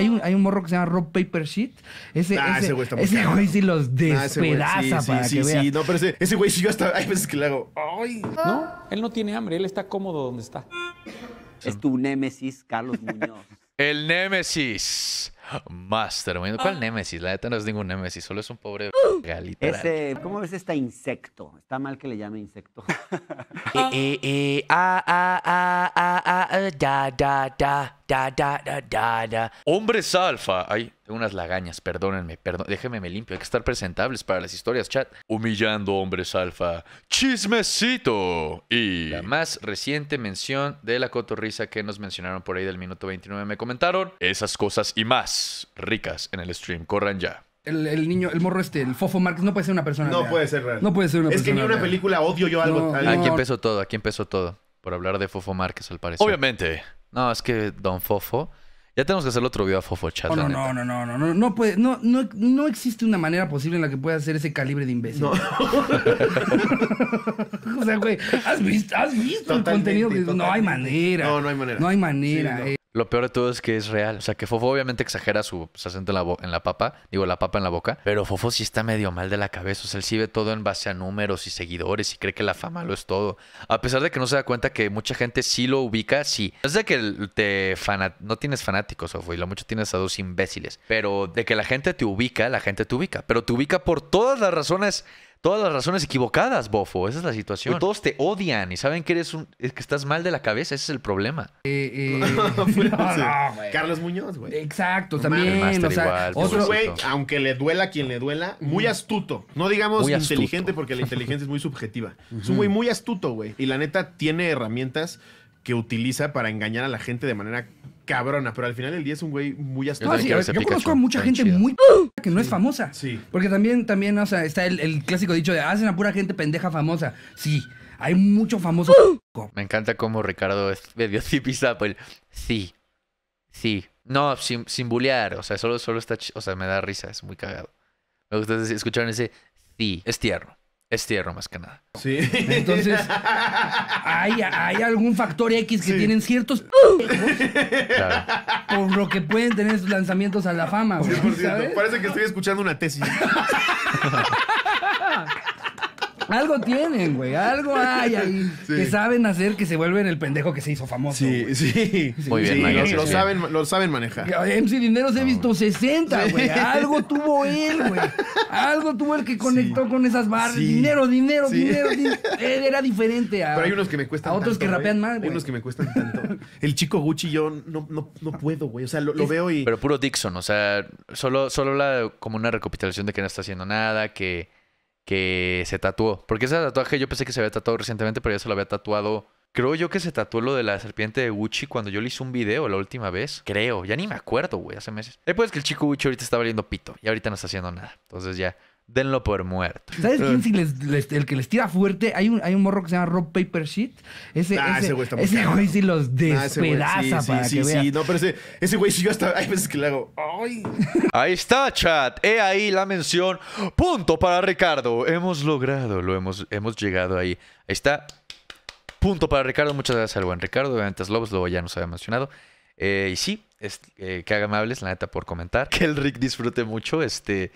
hay un, hay un morro que se llama rock Paper sheet Ese, ah, ese, güey, ese sí los ah, despedaza para para sí, sí, no, pero ese, güey sí yo hasta hay veces que le hago, ay. No, él no tiene hambre, él está cómodo donde está. Es tu némesis, Carlos Muñoz. El Némesis. Master. ¿Cuál ah. Némesis? La neta no es ningún Némesis, solo es un pobre galito ¿Cómo ves este insecto? Está mal que le llame insecto. eh, eh, eh, da, da, da. Hombres alfa. Ay, tengo unas lagañas, perdónenme, perdón. Déjenme, me limpio. Hay que estar presentables para las historias, chat. Humillando hombres alfa. Chismecito. Y la más reciente mención de la cotorrisa que nos mencionaron por ahí del minuto 29. Me comentaron esas cosas y más ricas en el stream. Corran ya. El, niño, el morro este, el Fofo Márquez, no puede ser una persona. No puede ser real. No puede ser una es que ni una película odio yo algo. Aquí empezó todo, aquí empezó todo. Por hablar de Fofo Márquez, al parecer. Obviamente, no, es que Don Fofo. Ya tenemos que hacer otro video a Fofo Chat. Oh, no, no, no, no, no, no, no puede, no, no, no existe una manera posible en la que pueda hacer ese calibre de imbécil. o sea, güey, ¿has visto, has visto el contenido? No hay manera. No, no hay manera. No hay manera. Eh. Lo peor de todo es que es real. O sea, que Fofo obviamente exagera su, pues, acento en la, en la papa, digo, la papa en la boca, pero Fofo sí está medio mal de la cabeza. O sea, él sí ve todo en base a números y seguidores y cree que la fama lo es todo. A pesar de que no se da cuenta que mucha gente sí lo ubica, sí. No es de que te fanat no tienes fanáticos, Fofo, y lo mucho tienes a dos imbéciles, pero de que la gente te ubica, la gente te ubica, pero te ubica por todas las razones todas las razones equivocadas, bofo. Esa es la situación. Pues todos te odian y saben que eres un, que estás mal de la cabeza. Ese es el problema. Eh, eh, Carlos Muñoz, güey. Exacto, también. O sea, güey, aunque le duela a quien le duela, muy mm. astuto. No digamos inteligente, porque la inteligencia es muy subjetiva. Es un güey muy astuto, güey. Y la neta tiene herramientas que utiliza para engañar a la gente de manera cabrona, pero al final el día es un güey muy astuto. yo conozco a mucha gente muy que no es famosa. Sí. Porque también, también, o sea, está el, clásico dicho de hacen a pura gente pendeja famosa. Sí, hay mucho famoso. Me encanta cómo Ricardo es medio zipizapo. Pues, sí, sí. No, sin, sin bulear. O sea, solo, solo está. O sea, me da risa, es muy cagado. Me gusta escuchar ese sí. Es tierno. Es tierra más que nada. Sí. Entonces, hay, algún factor X que tienen ciertos claro. por lo que pueden tener sus lanzamientos a la fama. Parece que estoy escuchando una tesis. Algo tienen, güey. Algo hay ahí que saben hacer que se vuelven el pendejo que se hizo famoso. Sí, sí. Muy bien, sí, lo, saben, manejar. Eh, MC Dinero se he visto 60, güey. Algo tuvo él, güey. Algo tuvo el que conectó con esas barras. Dinero, dinero, dinero, dinero. Era diferente a. Pero hay unos que me cuestan. A otros que rapean ¿eh? más, güey. Hay unos que me cuestan tanto. El chico Gucci, yo no, no, no puedo, güey. O sea, lo, veo y. Pero puro Dixon, o sea, solo, solo la, como una recopilación de que no está haciendo nada, que que se tatuó. Porque ese tatuaje yo pensé que se había tatuado recientemente, pero ya se lo había tatuado. Creo yo que se tatuó lo de la serpiente de Gucci cuando yo le hice un video la última vez. Creo, ya ni me acuerdo, güey, hace meses. después que el chico Gucci ahorita está valiendo pito y ahorita no está haciendo nada. Entonces ya denlo por muerto. ¿Sabes quién si les, el que les tira fuerte? Hay un, hay un morro que se llama Rob Paper sheet Ese, ah, ese, güey, ese sí los ah, despedaza sí, para sí, sí, sí, no, pero ese, ese güey sí yo hasta hay veces que le hago. ¡Ay! Ahí está, chat. He ahí la mención. Punto para Ricardo. Hemos logrado, lo hemos, hemos llegado ahí. Ahí está. Punto para Ricardo. Muchas gracias al buen Ricardo. Obviamente Lobos luego ya nos había mencionado. Eh, y sí, eh, que haga amables, la neta, por comentar. Que el Rick disfrute mucho. Este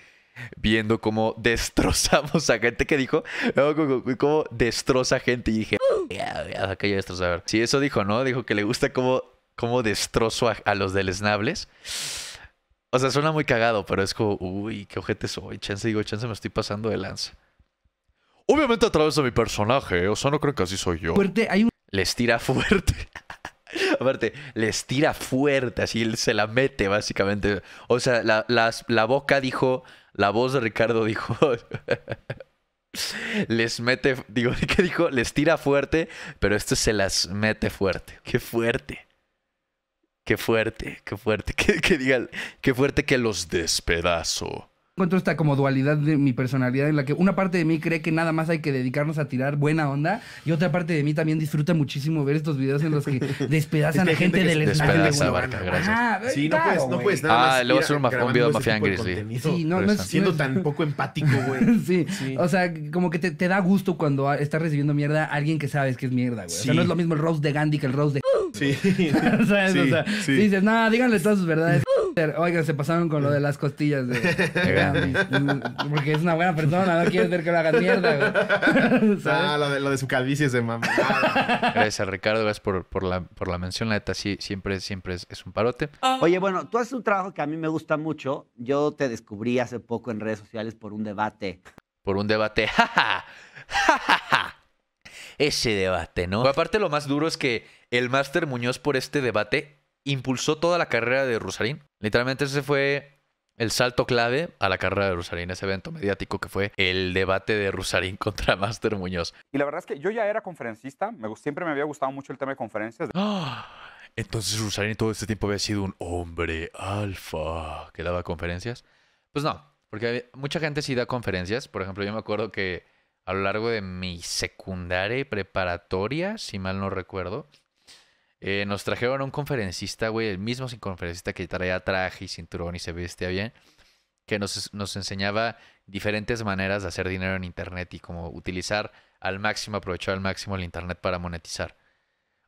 viendo cómo destrozamos a gente que dijo, cómo destroza gente. Y dije, ya, yo Sí, eso dijo, ¿no? Dijo que le gusta cómo, cómo destrozo a, los del O sea, suena muy cagado, pero es como, uy, qué ojete soy. Chance, digo, chance, me estoy pasando de lanza. Obviamente a través de mi personaje, o sea, no creo que así soy yo. Les tira fuerte. Aparte, les tira fuerte, así él se la mete, básicamente. O sea, la boca dijo, la voz de Ricardo dijo. les mete. Digo, ¿qué dijo? Les tira fuerte, pero este se las mete fuerte. Qué fuerte. Qué fuerte, qué fuerte. Que, qué fuerte que los despedazo encuentro esta como dualidad de mi personalidad en la que una parte de mí cree que nada más hay que dedicarnos a tirar buena onda y otra parte de mí también disfruta muchísimo ver estos videos en los que despedazan a gente, del Despedaza barca, gracias. Ah, no puedes, no puedes nada Ah, luego hacer un video de Mafián Sí, no, no Siendo tan poco empático, güey. sí, o sea, como que te, da gusto cuando estás recibiendo mierda a alguien que sabes que es mierda, güey. O sea, no es lo mismo el Rose de Gandhi que el roast de... Sí. ¿Sabes? O sea, dices, no, díganle todas sus verdades. Oigan, se pasaron con lo de las costillas. Mm, porque es una buena persona, no quieres ver que lo hagan mierda. lo de, su calvicie se mamá. Gracias Ricardo, gracias por, la, mención. La neta, sí, siempre, es, un parote. Ah. Oye, bueno, tú haces un trabajo que a mí me gusta mucho. Yo te descubrí hace poco en redes sociales por un debate. Por un debate. ¡Ja, ja! Ese debate, ¿no? aparte, lo más duro es que el Máster Muñoz, por este debate, impulsó toda la carrera de Rosarín. Literalmente ese fue el salto clave a la carrera de Rusarín, ese evento mediático que fue el debate de Rusarín contra Master Muñoz. Y la verdad es que yo ya era conferencista, me, siempre me había gustado mucho el tema de conferencias. ¡Ah! Entonces Rusarín todo este tiempo había sido un hombre alfa que daba conferencias. Pues no, porque mucha gente sí da conferencias. Por ejemplo, yo me acuerdo que a lo largo de mi secundaria y preparatoria, si mal no recuerdo, eh, nos trajeron un conferencista, güey, el mismo sin conferencista que traía traje y cinturón y se vestía bien, que nos, enseñaba diferentes maneras de hacer dinero en Internet y cómo utilizar al máximo, aprovechar al máximo el Internet para monetizar.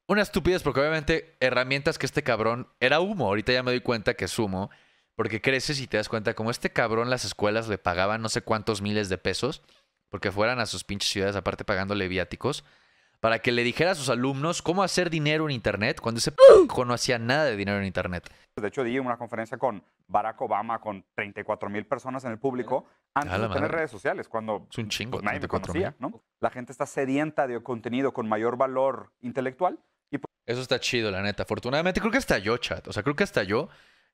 Una estupidez, porque obviamente herramientas que este cabrón era humo. Ahorita ya me doy cuenta que es humo, porque creces y te das cuenta como este cabrón las escuelas le pagaban no sé cuántos miles de pesos porque fueran a sus pinches ciudades, aparte pagándole viáticos para que le dijera a sus alumnos cómo hacer dinero en Internet cuando ese p no hacía nada de dinero en Internet. De hecho, di una conferencia con Barack Obama con 34 mil personas en el público antes de tener redes sociales, cuando es un chingo, 34, pues, La gente está sedienta de contenido con mayor valor intelectual. Pues, Eso está chido, la neta. Afortunadamente, creo que hasta yo, chat. O sea, creo que hasta yo.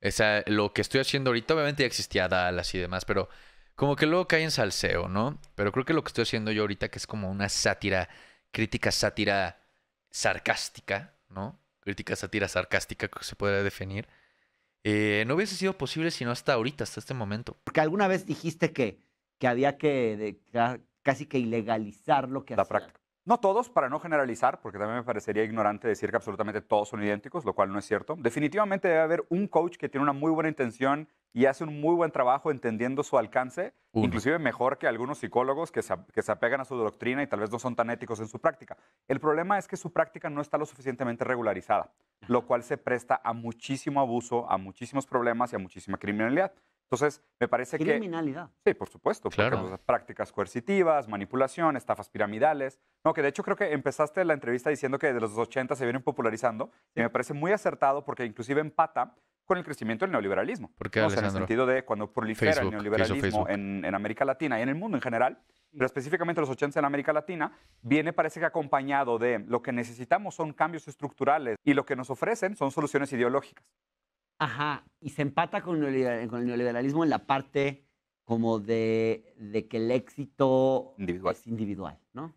O lo que estoy haciendo ahorita, obviamente ya existía Dallas y demás, pero como que luego cae en salseo, ¿no? Pero creo que lo que estoy haciendo yo ahorita, que es como una sátira crítica sátira sarcástica, ¿no? Crítica sátira sarcástica que se puede definir. Eh, no hubiese sido posible sino hasta ahorita, hasta este momento. Porque alguna vez dijiste que, que había que casi que ilegalizar lo que la Práctica. No todos, para no generalizar, porque también me parecería ignorante decir que absolutamente todos son idénticos, lo cual no es cierto. Definitivamente debe haber un coach que tiene una muy buena intención y hace un muy buen trabajo entendiendo su alcance, inclusive mejor que algunos psicólogos que que se apegan a su doctrina y tal vez no son tan éticos en su práctica. El problema es que su práctica no está lo suficientemente regularizada, lo cual se presta a muchísimo abuso, a muchísimos problemas y a muchísima criminalidad. Entonces, me parece que... Criminalidad. Sí, por supuesto. Claro. Pues, prácticas coercitivas, manipulación, estafas piramidales. No, que de hecho creo que empezaste la entrevista diciendo que de los 80 se vienen popularizando y me parece muy acertado porque inclusive empata con el crecimiento del neoliberalismo. ¿Por qué, en el sentido de cuando prolifera el neoliberalismo en, en, América Latina y en el mundo en general, pero específicamente los 80 en América Latina, viene parece que acompañado de lo que necesitamos son cambios estructurales y lo que nos ofrecen son soluciones ideológicas. Ajá, y se empata con el, con el neoliberalismo en la parte como de, que el éxito individual. es individual, ¿no?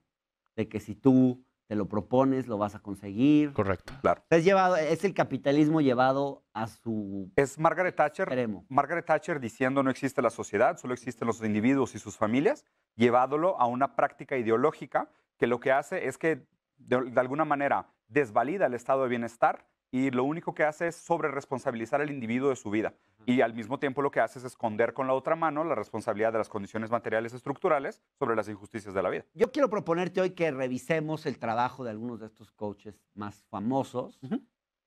De que si tú te lo propones, lo vas a conseguir. Correcto. Claro. Es, llevado, es el capitalismo llevado a su... Es Margaret Thatcher, Margaret Thatcher diciendo no existe la sociedad, solo existen los individuos y sus familias, llevándolo a una práctica ideológica que lo que hace es que de alguna manera desvalida el estado de bienestar, y lo único que hace es sobre responsabilizar al individuo de su vida. Y al mismo tiempo lo que hace es esconder con la otra mano la responsabilidad de las condiciones materiales estructurales sobre las injusticias de la vida. Yo quiero proponerte hoy que revisemos el trabajo de algunos de estos coaches más famosos.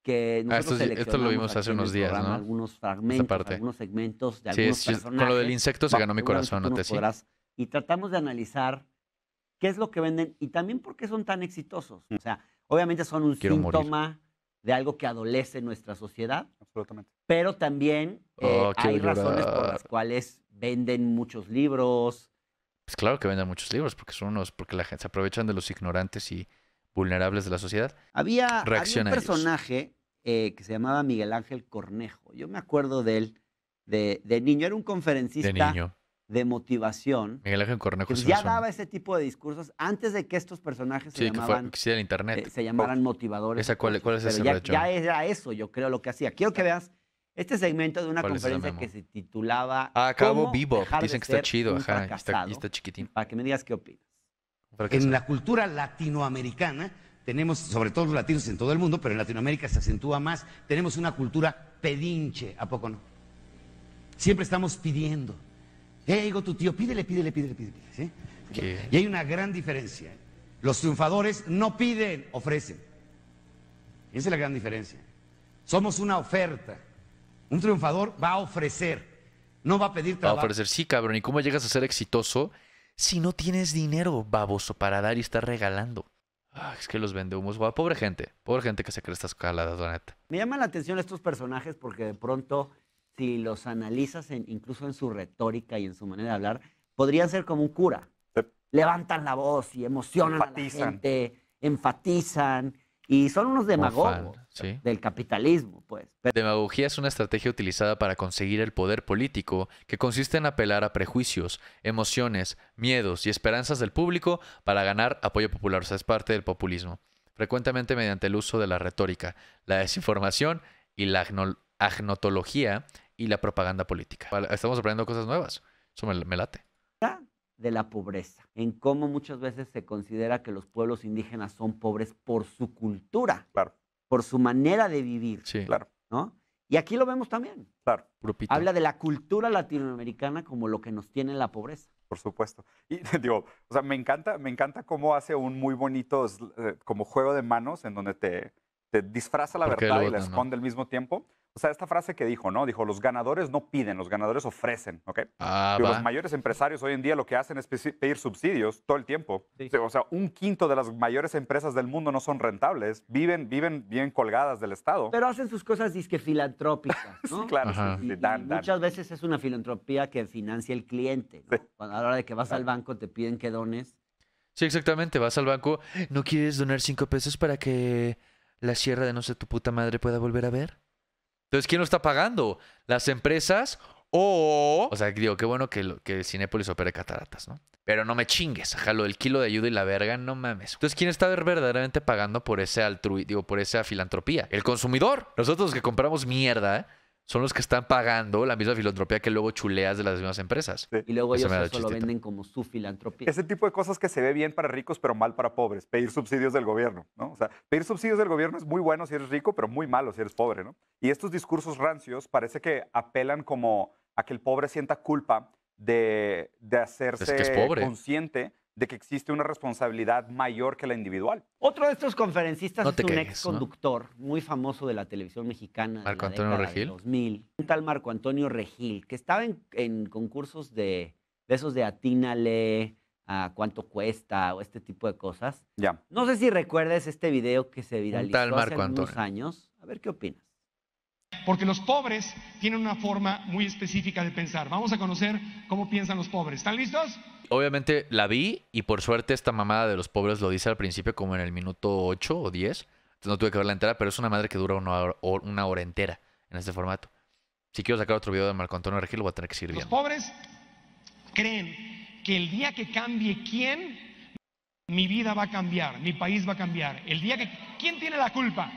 Que ah, nosotros esto, lo vimos hace unos días, Algunos fragmentos, algunos segmentos de algunos Con lo del insecto se ganó mi corazón, no te sigas. Y tratamos de analizar qué es lo que venden y también por qué son tan exitosos. Mm. O sea, obviamente son un quiero síntoma de algo que adolece nuestra sociedad. Absolutamente. Pero también oh, eh, hay razones por las cuales venden muchos libros. Pues claro que venden muchos libros, porque son unos, porque la gente se aprovechan de los ignorantes y vulnerables de la sociedad. Había, un personaje eh, que se llamaba Miguel Ángel Cornejo. Yo me acuerdo de él de, de niño. Era un conferencista. De niño de motivación. Miguel Ángel Cornejo. ya daba ese tipo de discursos antes de que estos personajes se internet. Eh, se llamaran motivadores. Esa, ¿cuál, cuál es ese ya, ya, era eso, yo creo, lo que hacía. Quiero que veas este segmento de una conferencia que se titulaba. Ah, acabo vivo. Dicen que está chido, está, y está, chiquitín. Para que me digas qué opinas. En la cultura latinoamericana tenemos, sobre todo los latinos en todo el mundo, pero en Latinoamérica se acentúa más, tenemos una cultura pedinche, ¿a poco no? Siempre estamos pidiendo eh, digo, tu tío, pídele, pídele, pídele, pídele. Y hay una gran diferencia. Los triunfadores no piden, ofrecen. Esa es la gran diferencia. Somos una oferta. Un triunfador va a ofrecer, no va a pedir trabajo. Va a ofrecer, sí, cabrón. ¿Y cómo llegas a ser exitoso si no tienes dinero, baboso, para dar y estar regalando? Ah, es que los vendemos. humos. Pobre gente, pobre gente que se cree estas caladas, la Me llama la atención estos personajes porque de pronto si los analizas en, incluso en su retórica y en su manera de hablar, podrían ser como un cura. Levantan la voz y emocionan enfatizan. a la gente, enfatizan y son unos demagogos del capitalismo, pues. La Demagogía es una estrategia utilizada para conseguir el poder político que consiste en apelar a prejuicios, emociones, miedos y esperanzas del público para ganar apoyo popular. O sea, es parte del populismo. Frecuentemente mediante el uso de la retórica, la desinformación y la agnotología y la propaganda política. Estamos aprendiendo cosas nuevas. Eso me, late. De la pobreza, en cómo muchas veces se considera que los pueblos indígenas son pobres por su cultura, claro. por su manera de vivir. Sí, claro. ¿no? Y aquí lo vemos también. Claro. Habla de la cultura latinoamericana como lo que nos tiene la pobreza. Por supuesto. Y digo, o sea, me encanta, me encanta cómo hace un muy bonito eh, como juego de manos en donde te, te disfraza la verdad y la esconde al mismo tiempo o sea, esta frase que dijo, ¿no? Dijo, los ganadores no piden, los ganadores ofrecen, ¿ok? Ah, los mayores empresarios hoy en día lo que hacen es pedir subsidios todo el tiempo. O sea, un quinto de las mayores empresas del mundo no son rentables, viven, viven bien colgadas del Estado. Pero hacen sus cosas disque filantrópicas, ¿no? sí, claro, sí, Muchas veces es una filantropía que financia el cliente, ¿no? Cuando a la hora de que vas al banco te piden que dones. Sí, exactamente, vas al banco, ¿no quieres donar cinco pesos para que la sierra de no sé tu puta madre pueda volver a ver? Entonces, ¿quién lo está pagando? ¿Las empresas o... O sea, digo, qué bueno que, que Cinépolis opere cataratas, ¿no? Pero no me chingues, jalo el kilo de ayuda y la verga, no mames. Entonces, ¿quién está verdaderamente pagando por ese altruismo, digo, por esa filantropía? El consumidor. Nosotros que compramos mierda, son los que están pagando la misma filantropía que luego chuleas de las mismas empresas. Y luego ellos eso lo venden como su filantropía. Ese tipo de cosas que se ve bien para ricos, pero mal para pobres. Pedir subsidios del gobierno, ¿no? O sea, pedir subsidios del gobierno es muy bueno si eres rico, pero muy malo si eres pobre, ¿no? Y estos discursos rancios parece que apelan como a que el pobre sienta culpa de, de hacerse consciente de que existe una responsabilidad mayor que la individual. Otro de estos conferencistas es un ex conductor muy famoso de la televisión mexicana. Marco Antonio Regil. 2000. Un tal Marco Antonio Regil, que estaba en, concursos de, esos de atínale, a cuánto cuesta o este tipo de cosas. Ya. No sé si recuerdes este video que se viralizó tal Marco hace algunos años. A ver qué opinas. Porque los pobres tienen una forma muy específica de pensar. Vamos a conocer cómo piensan los pobres. ¿Están listos? Obviamente la vi y por suerte esta mamada de los pobres lo dice al principio como en el minuto 8 o 10. Entonces no tuve que verla entera, pero es una madre que dura una hora, entera en este formato. Si quiero sacar otro video de Marco Antonio Regil, lo voy a tener que seguir viendo. Los pobres creen que el día que cambie quién, mi vida va a cambiar, mi país va a cambiar. El día que... ¿Quién tiene la culpa?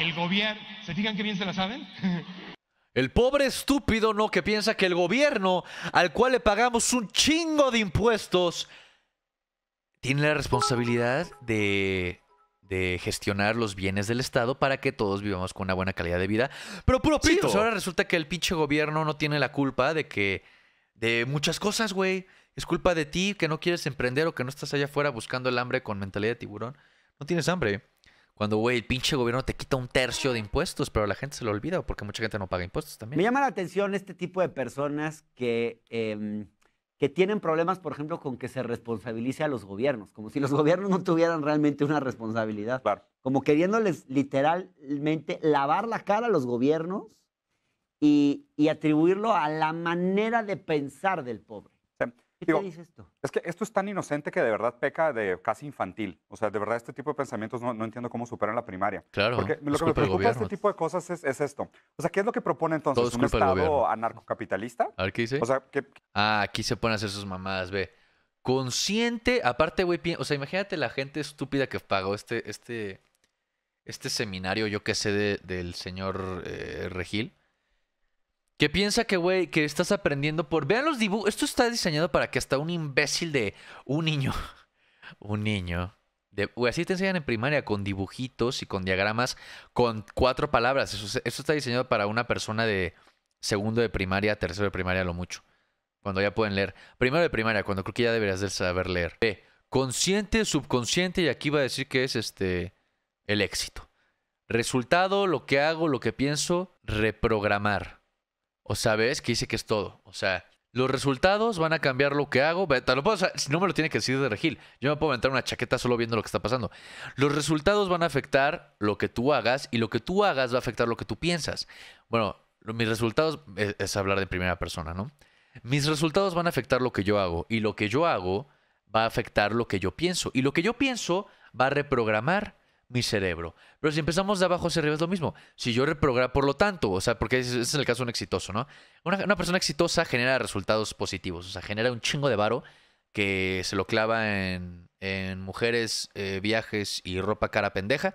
El gobierno ¿Se fijan que bien se la saben? El pobre estúpido, ¿no? Que piensa que el gobierno al cual le pagamos un chingo de impuestos tiene la responsabilidad de, gestionar los bienes del Estado para que todos vivamos con una buena calidad de vida. Pero puro pito. pues ahora resulta que el pinche gobierno no tiene la culpa de que. de muchas cosas, güey. Es culpa de ti que no quieres emprender o que no estás allá afuera buscando el hambre con mentalidad de tiburón. No tienes hambre. Cuando, güey, el pinche gobierno te quita un tercio de impuestos, pero la gente se lo olvida porque mucha gente no paga impuestos también. Me llama la atención este tipo de personas que, em, que tienen problemas, por ejemplo, con que se responsabilice a los gobiernos, como si los gobiernos no tuvieran realmente una responsabilidad. Como queriéndoles literalmente lavar la cara a los gobiernos y, y atribuirlo a la manera de pensar del pobre. ¿Qué dice esto? Es que esto es tan inocente que de verdad peca de casi infantil. O sea, de verdad este tipo de pensamientos no, entiendo cómo superan la primaria. Claro. lo que me preocupa este tipo de cosas es, esto. O sea, ¿qué es lo que propone entonces un Estado anarcocapitalista? A ver, ¿qué dice? Ah, aquí se ponen a hacer sus mamadas, ve. Consciente, aparte, güey, o sea, imagínate la gente estúpida que pagó este, este, este seminario, yo qué sé, del señor eh, Regil que piensa que, güey, que estás aprendiendo por... Vean los dibujos. Esto está diseñado para que hasta un imbécil de... Un niño. Un niño. De, así te enseñan en primaria con dibujitos y con diagramas con cuatro palabras. Eso, esto está diseñado para una persona de segundo de primaria, tercero de primaria, lo mucho. Cuando ya pueden leer. Primero de primaria, cuando creo que ya deberías de saber leer. B. Eh, consciente, subconsciente, y aquí va a decir que es este. el éxito. Resultado, lo que hago, lo que pienso, reprogramar. O sabes que dice que es todo. O sea, los resultados van a cambiar lo que hago. Lo no me lo tiene que decir de regil. Yo me puedo meter una chaqueta solo viendo lo que está pasando. Los resultados van a afectar lo que tú hagas y lo que tú hagas va a afectar lo que tú piensas. Bueno, mis resultados es hablar de primera persona, ¿no? Mis resultados van a afectar lo que yo hago y lo que yo hago va a afectar lo que yo pienso y lo que yo pienso va a reprogramar mi cerebro. Pero si empezamos de abajo hacia arriba es lo mismo. Si yo reprogramo, por lo tanto, o sea, porque ese es el caso de un exitoso, ¿no? Una, persona exitosa genera resultados positivos, o sea, genera un chingo de varo que se lo clava en, mujeres, eh, viajes y ropa cara pendeja.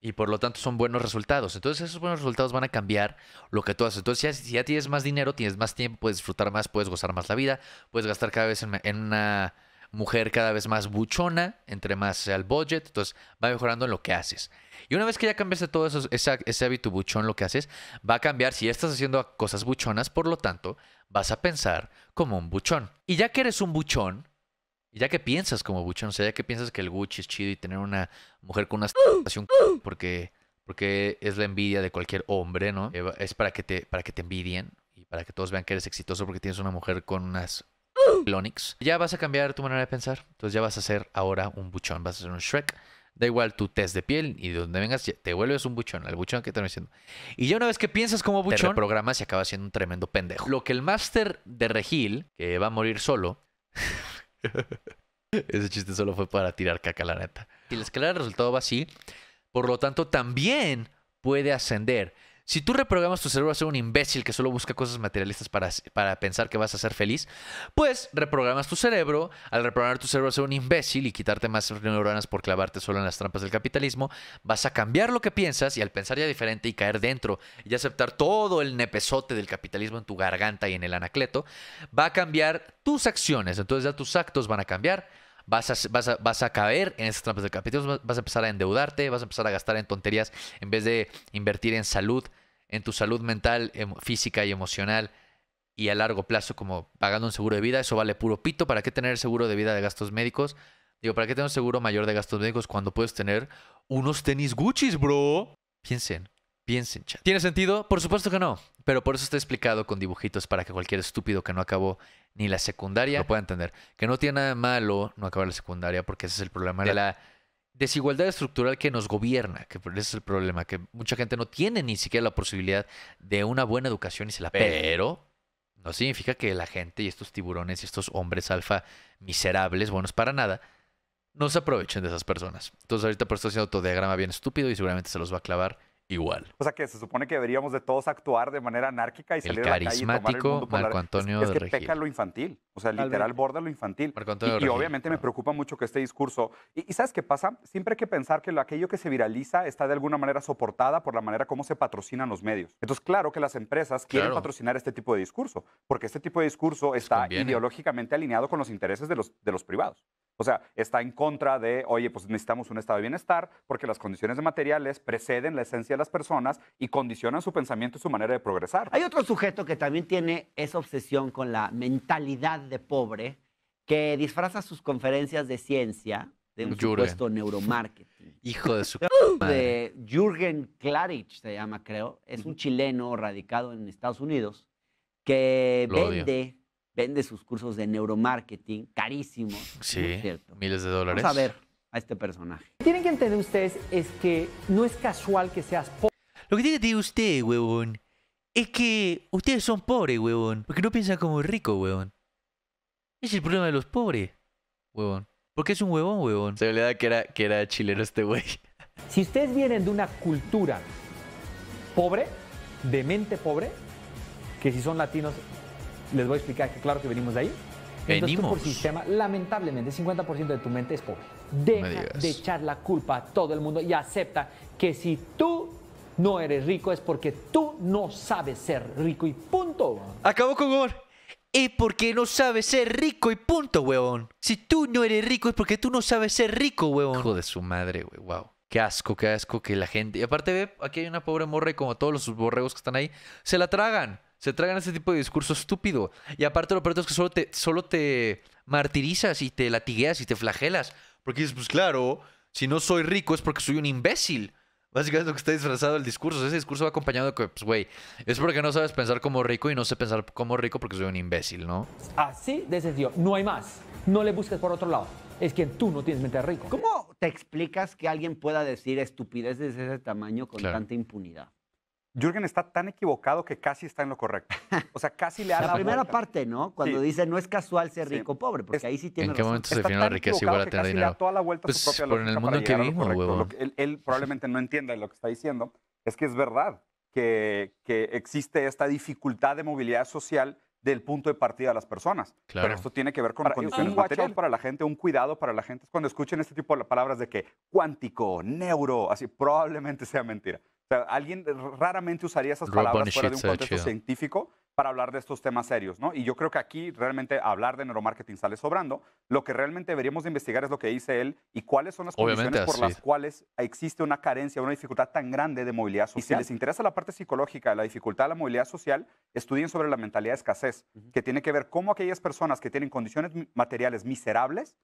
Y por lo tanto son buenos resultados. Entonces esos buenos resultados van a cambiar lo que tú haces. Entonces ya, si ya tienes más dinero, tienes más tiempo, puedes disfrutar más, puedes gozar más la vida, puedes gastar cada vez en una mujer cada vez más buchona, entre más sea el budget, entonces va mejorando en lo que haces. Y una vez que ya cambiaste todo eso, ese, hábito buchón, lo que haces, va a cambiar si ya estás haciendo cosas buchonas, por lo tanto, vas a pensar como un buchón. Y ya que eres un buchón, ya que piensas como buchón, o sea, ya que piensas que el Gucci es chido y tener una mujer con una porque porque es la envidia de cualquier hombre, ¿no? Eh, es para que te para que te envidien y para que todos vean que eres exitoso porque tienes una mujer con unas Clonix. Ya vas a cambiar tu manera de pensar. Entonces ya vas a ser ahora un buchón, vas a ser un Shrek. Da igual tu test de piel y de donde vengas, te vuelves un buchón, el buchón que te diciendo. Y ya una vez que piensas como buchón, el programa se acaba siendo un tremendo pendejo. Lo que el máster de Regil, que va a morir solo, ese chiste solo fue para tirar caca, la neta. Y la escalera el resultado va así, por lo tanto, también puede ascender. Si tú reprogramas tu cerebro a ser un imbécil que solo busca cosas materialistas para, para pensar que vas a ser feliz, pues reprogramas tu cerebro. Al reprogramar tu cerebro a ser un imbécil y quitarte más neuronas por clavarte solo en las trampas del capitalismo, vas a cambiar lo que piensas y al pensar ya diferente y caer dentro y aceptar todo el nepezote del capitalismo en tu garganta y en el anacleto, va a cambiar tus acciones. Entonces ya tus actos van a cambiar. Vas vas a, caer en esas trampas del capitalismo, vas a empezar a endeudarte, vas a empezar a gastar en tonterías en vez de invertir en salud, en tu salud mental, física y emocional y a largo plazo como pagando un seguro de vida, eso vale puro pito. ¿Para qué tener seguro de vida de gastos médicos? Digo, ¿para qué tener un seguro mayor de gastos médicos cuando puedes tener unos tenis Gucci, bro? Piensen, piensen, chat. ¿Tiene sentido? Por supuesto que no, pero por eso está explicado con dibujitos para que cualquier estúpido que no acabó ni la secundaria lo pueda entender. Que no tiene nada malo no acabar la secundaria porque ese es el problema de la desigualdad estructural que nos gobierna, que ese es el problema, que mucha gente no tiene ni siquiera la posibilidad de una buena educación y se la pero. pero no significa que la gente y estos tiburones y estos hombres alfa miserables, buenos para nada, no se aprovechen de esas personas. Entonces ahorita por esto haciendo otro diagrama bien estúpido y seguramente se los va a clavar igual. O sea que se supone que deberíamos de todos actuar de manera anárquica y salir la calle y tomar el Marco Antonio es, es que peca lo infantil, o sea, literal borda lo infantil. Marco Antonio y, obviamente me preocupa mucho que este discurso y, sabes qué pasa, siempre hay que pensar que lo, aquello que se viraliza está de alguna manera soportada por la manera como se patrocinan los medios. Entonces, claro que las empresas quieren patrocinar este tipo de discurso, porque este tipo de discurso está ideológicamente alineado con los intereses de los de los privados. O sea, está en contra de, oye, pues necesitamos un estado de bienestar porque las condiciones de materiales preceden la esencia de las personas y condicionan su pensamiento y su manera de progresar. Hay otro sujeto que también tiene esa obsesión con la mentalidad de pobre que disfraza sus conferencias de ciencia de un supuesto neuromarketing. Hijo de su De Jürgen Klarich se llama, creo. Es un chileno radicado en Estados Unidos que vende vende sus cursos de neuromarketing carísimos. Sí, miles de dólares. Vamos a ver a este personaje. Lo que tienen que entender ustedes es que no es casual que seas pobre. Lo que tiene que entender usted, huevón, es que ustedes son pobres, huevón, porque no piensan como rico, huevón. Es el problema de los pobres, huevón. Porque es un huevón, huevón. Se le da que era, que era chileno este güey. Si ustedes vienen de una cultura pobre, de mente pobre, que si son latinos les voy a explicar que claro que venimos de ahí. venimos. por sistema, lamentablemente, 50% de tu mente es pobre. Deja de echar la culpa a todo el mundo y acepta que si tú no eres rico es porque tú no sabes ser rico y punto. Acabó con gol. Es porque no sabes ser rico y punto, huevón. Si tú no eres rico es porque tú no sabes ser rico, huevón. Hijo de su madre, güey, wow. Qué asco, qué asco que la gente. Y aparte, ve, aquí hay una pobre morra y como todos los borregos que están ahí, se la tragan. Se tragan ese tipo de discurso estúpido. Y aparte lo peor es que solo te, solo te martirizas y te latigueas y te flagelas. Porque dices, pues claro, si no soy rico es porque soy un imbécil. Básicamente es lo que está disfrazado el discurso. ese discurso va acompañado de que, pues, güey, es porque no sabes pensar como rico y no sé pensar como rico porque soy un imbécil, ¿no? Así de sencillo. No hay más. No le busques por otro lado. Es que tú no tienes mente rico. ¿Cómo te explicas que alguien pueda decir estupideces de ese tamaño con tanta impunidad? Jürgen está tan equivocado que casi está en lo correcto. O sea, casi le da la, la primera parte, ¿no? Cuando dice no es casual ser rico o pobre, porque ahí sí tiene ¿En qué momento se define la riqueza igual a tener dinero? la vuelta pues, por en el mundo en que vivimos, huevón. Él, probablemente no entienda lo que está diciendo. Es que es verdad que, que existe esta dificultad de movilidad social del punto de partida de las personas. Claro. Pero esto tiene que ver con condiciones materiales para la gente, un cuidado para la gente. Cuando escuchen este tipo de palabras de que cuántico, neuro, así, probablemente sea mentira alguien raramente usaría esas palabras fuera de un contexto científico para hablar de estos temas serios, ¿no? Y yo creo que aquí realmente hablar de neuromarketing sale sobrando. Lo que realmente deberíamos investigar es lo que dice él y cuáles son las condiciones por las cuales existe una carencia, una dificultad tan grande de movilidad social. Y si les interesa la parte psicológica, la dificultad de la movilidad social, estudien sobre la mentalidad de escasez, que tiene que ver cómo aquellas personas que tienen condiciones materiales miserables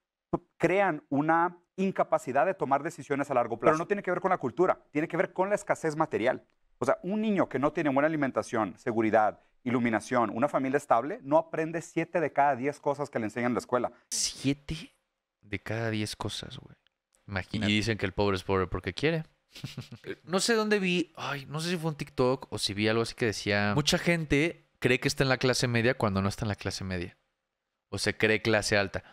crean una incapacidad de tomar decisiones a largo plazo. Pero no tiene que ver con la cultura, tiene que ver con la escasez material. O sea, un niño que no tiene buena alimentación, seguridad, iluminación, una familia estable, no aprende siete de cada diez cosas que le enseñan en la escuela. Siete de cada diez cosas, güey. Imagínate. Y dicen que el pobre es pobre porque quiere. Eh, no sé dónde vi, ay, no sé si fue un TikTok o si vi algo así que decía, mucha gente cree que está en la clase media cuando no está en la clase media. O se cree clase alta.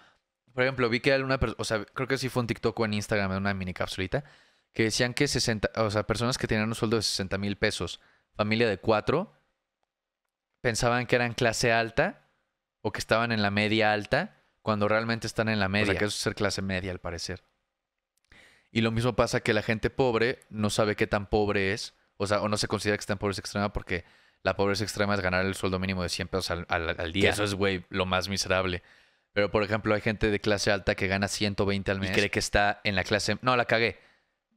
Por ejemplo, vi que alguna persona, o sea, creo que sí fue un TikTok o en Instagram, una mini capsulita, que decían que 60, o sea, personas que tenían un sueldo de 60 mil pesos, familia de cuatro, pensaban que eran clase alta o que estaban en la media alta, cuando realmente están en la media. O sea, que eso es ser clase media, al parecer. Y lo mismo pasa que la gente pobre no sabe qué tan pobre es, o sea, o no se considera que está en pobreza extrema porque la pobreza extrema es ganar el sueldo mínimo de 100 pesos al, día. eso es, güey, lo más miserable. Pero, por ejemplo, hay gente de clase alta que gana 120 al mes. Y cree que está en la clase... No, la cagué.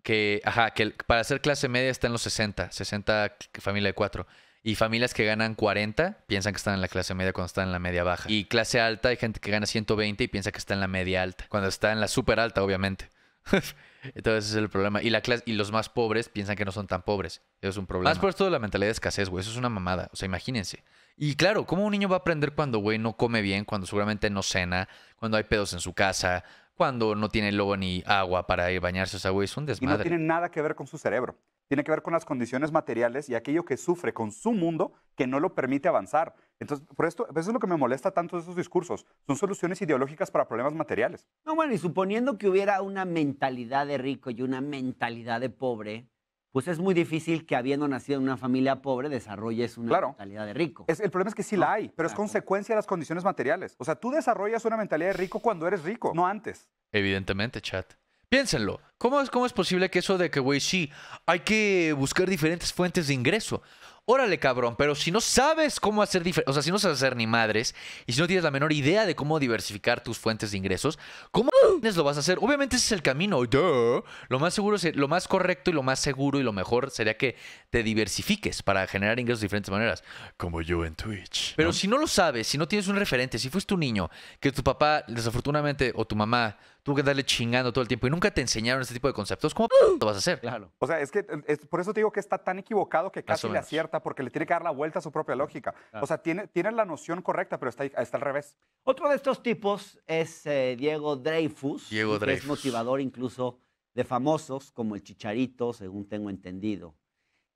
Que, ajá, que para ser clase media está en los 60. 60 familia de 4. Y familias que ganan 40 piensan que están en la clase media cuando están en la media baja. Y clase alta hay gente que gana 120 y piensa que está en la media alta. Cuando está en la super alta, obviamente. Entonces es el problema. Y, la clase, y los más pobres piensan que no son tan pobres. Eso es un problema. Más por esto de la mentalidad de escasez, güey. Eso es una mamada. O sea, imagínense. Y claro, ¿cómo un niño va a aprender cuando, güey, no come bien, cuando seguramente no cena, cuando hay pedos en su casa, cuando no tiene lobo ni agua para ir a bañarse? O sea, güey, es un desmadre. Y no tiene nada que ver con su cerebro. Tiene que ver con las condiciones materiales y aquello que sufre con su mundo que no lo permite avanzar. Entonces, por esto, pues, eso es lo que me molesta tanto de esos discursos. Son soluciones ideológicas para problemas materiales. No, bueno, y suponiendo que hubiera una mentalidad de rico y una mentalidad de pobre, pues es muy difícil que habiendo nacido en una familia pobre desarrolles una mentalidad de rico. Es, el problema es que sí la hay, pero es consecuencia de las condiciones materiales. O sea, tú desarrollas una mentalidad de rico cuando eres rico, no antes. Evidentemente, chat. Piénsenlo. ¿Cómo es, ¿Cómo es posible que eso de que, güey, sí, hay que buscar diferentes fuentes de ingreso? órale cabrón, pero si no sabes cómo hacer, o sea, si no sabes hacer ni madres y si no tienes la menor idea de cómo diversificar tus fuentes de ingresos, ¿cómo lo vas a hacer? Obviamente ese es el camino, lo más seguro, lo más correcto y lo más seguro y lo mejor sería que te diversifiques para generar ingresos de diferentes maneras, como yo en Twitch. Pero si no lo sabes, si no tienes un referente, si fuiste un niño que tu papá desafortunadamente o tu mamá tuvo que darle chingando todo el tiempo y nunca te enseñaron este tipo de conceptos, ¿cómo ¡Ah! lo vas a hacer? Claro. O sea, es que por eso te digo que está tan equivocado que casi le acierta porque le tiene que dar la vuelta a su propia lógica. O sea, tiene, tiene, la noción correcta, pero está, está al revés. Otro de estos tipos es eh, Diego Dreyfus. Diego Dreyfus. es motivador incluso de famosos como el Chicharito, según tengo entendido.